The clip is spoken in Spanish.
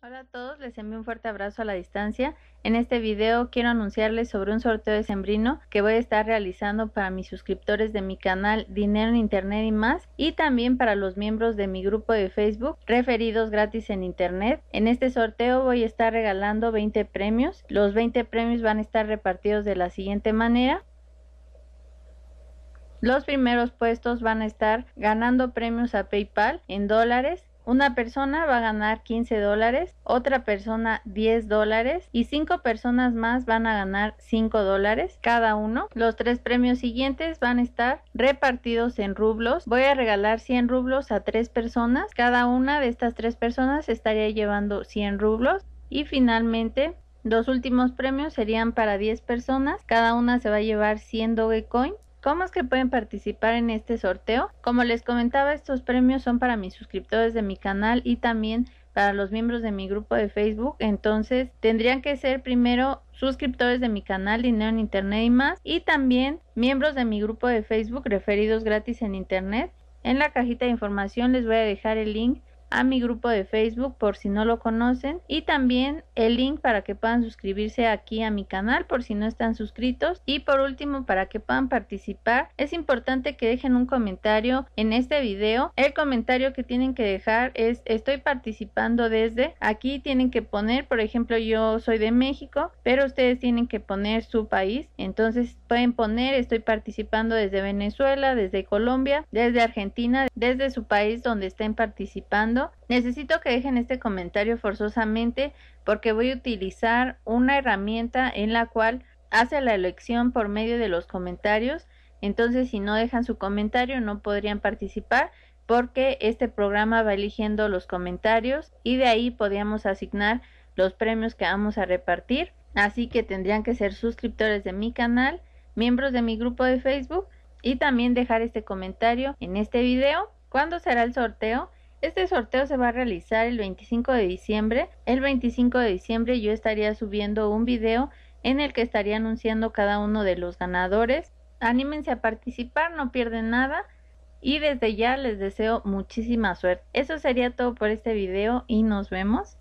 Hola a todos, les envío un fuerte abrazo a la distancia. En este video quiero anunciarles sobre un sorteo de sembrino que voy a estar realizando para mis suscriptores de mi canal Dinero en Internet y más y también para los miembros de mi grupo de Facebook referidos gratis en Internet. En este sorteo voy a estar regalando 20 premios. Los 20 premios van a estar repartidos de la siguiente manera. Los primeros puestos van a estar ganando premios a PayPal en dólares una persona va a ganar 15 dólares, otra persona 10 dólares y cinco personas más van a ganar 5 dólares cada uno. Los tres premios siguientes van a estar repartidos en rublos. Voy a regalar 100 rublos a tres personas. Cada una de estas tres personas estaría llevando 100 rublos. Y finalmente los últimos premios serían para 10 personas, cada una se va a llevar 100 Dogecoin ¿Cómo es que pueden participar en este sorteo? Como les comentaba, estos premios son para mis suscriptores de mi canal y también para los miembros de mi grupo de Facebook. Entonces tendrían que ser primero suscriptores de mi canal Dinero en Internet y más y también miembros de mi grupo de Facebook referidos gratis en Internet. En la cajita de información les voy a dejar el link a mi grupo de Facebook por si no lo conocen y también el link para que puedan suscribirse aquí a mi canal por si no están suscritos y por último para que puedan participar es importante que dejen un comentario en este video el comentario que tienen que dejar es estoy participando desde aquí tienen que poner por ejemplo yo soy de México pero ustedes tienen que poner su país entonces pueden poner estoy participando desde Venezuela desde Colombia desde Argentina desde su país donde estén participando. Necesito que dejen este comentario forzosamente porque voy a utilizar una herramienta en la cual hace la elección por medio de los comentarios. Entonces, si no dejan su comentario, no podrían participar porque este programa va eligiendo los comentarios y de ahí podríamos asignar los premios que vamos a repartir. Así que tendrían que ser suscriptores de mi canal, miembros de mi grupo de Facebook y también dejar este comentario en este video. ¿Cuándo será el sorteo? Este sorteo se va a realizar el 25 de diciembre. El 25 de diciembre yo estaría subiendo un video en el que estaría anunciando cada uno de los ganadores. Anímense a participar, no pierden nada. Y desde ya les deseo muchísima suerte. Eso sería todo por este video y nos vemos.